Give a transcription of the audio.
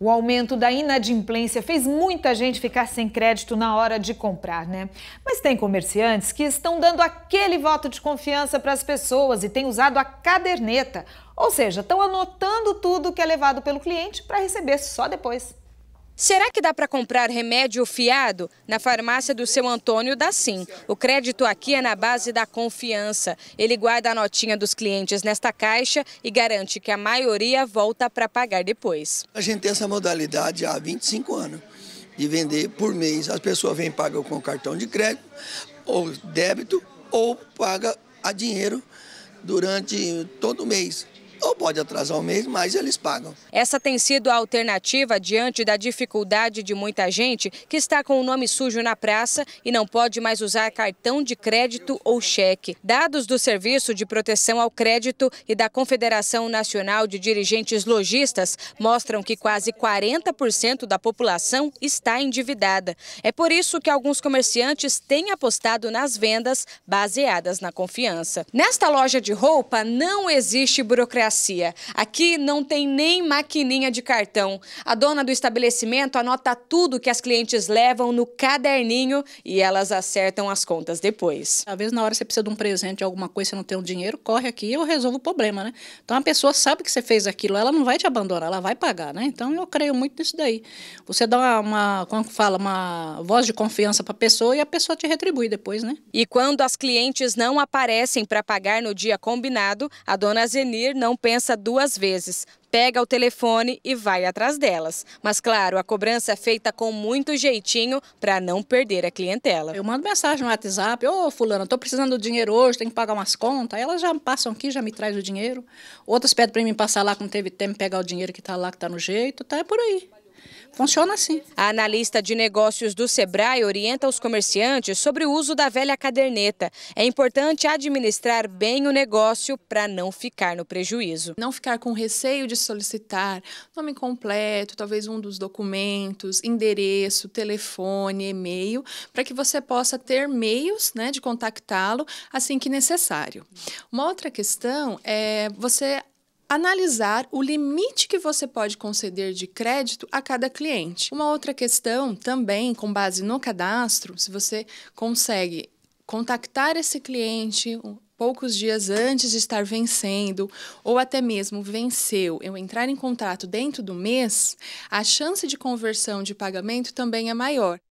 O aumento da inadimplência fez muita gente ficar sem crédito na hora de comprar, né? Mas tem comerciantes que estão dando aquele voto de confiança para as pessoas e têm usado a caderneta, ou seja, estão anotando tudo que é levado pelo cliente para receber só depois. Será que dá para comprar remédio fiado? Na farmácia do seu Antônio dá sim. O crédito aqui é na base da confiança. Ele guarda a notinha dos clientes nesta caixa e garante que a maioria volta para pagar depois. A gente tem essa modalidade há 25 anos de vender por mês. As pessoas vêm e pagam com cartão de crédito ou débito ou paga a dinheiro durante todo o mês ou pode atrasar um mês, mas eles pagam. Essa tem sido a alternativa diante da dificuldade de muita gente que está com o nome sujo na praça e não pode mais usar cartão de crédito ou cheque. Dados do Serviço de Proteção ao Crédito e da Confederação Nacional de Dirigentes Logistas mostram que quase 40% da população está endividada. É por isso que alguns comerciantes têm apostado nas vendas baseadas na confiança. Nesta loja de roupa não existe burocracia burocracia. Aqui não tem nem maquininha de cartão. A dona do estabelecimento anota tudo que as clientes levam no caderninho e elas acertam as contas depois. Às vezes na hora você precisa de um presente, alguma coisa, você não tem o um dinheiro, corre aqui e eu resolvo o problema, né? Então a pessoa sabe que você fez aquilo, ela não vai te abandonar, ela vai pagar, né? Então eu creio muito nisso daí. Você dá uma, uma como é fala, uma voz de confiança para a pessoa e a pessoa te retribui depois, né? E quando as clientes não aparecem para pagar no dia combinado, a dona Zenir não pensa pensa duas vezes, pega o telefone e vai atrás delas. Mas claro, a cobrança é feita com muito jeitinho para não perder a clientela. Eu mando mensagem no WhatsApp, ô fulano, estou precisando do dinheiro hoje, tenho que pagar umas contas. Aí elas já passam aqui, já me traz o dinheiro. Outras pedem para mim passar lá, que não teve tempo, pegar o dinheiro que está lá, que está no jeito, tá É por aí. Funciona assim. A analista de negócios do Sebrae orienta os comerciantes sobre o uso da velha caderneta. É importante administrar bem o negócio para não ficar no prejuízo. Não ficar com receio de solicitar nome completo, talvez um dos documentos, endereço, telefone, e-mail, para que você possa ter meios né, de contactá-lo assim que necessário. Uma outra questão é você analisar o limite que você pode conceder de crédito a cada cliente. Uma outra questão também, com base no cadastro, se você consegue contactar esse cliente poucos dias antes de estar vencendo, ou até mesmo venceu, eu entrar em contato dentro do mês, a chance de conversão de pagamento também é maior.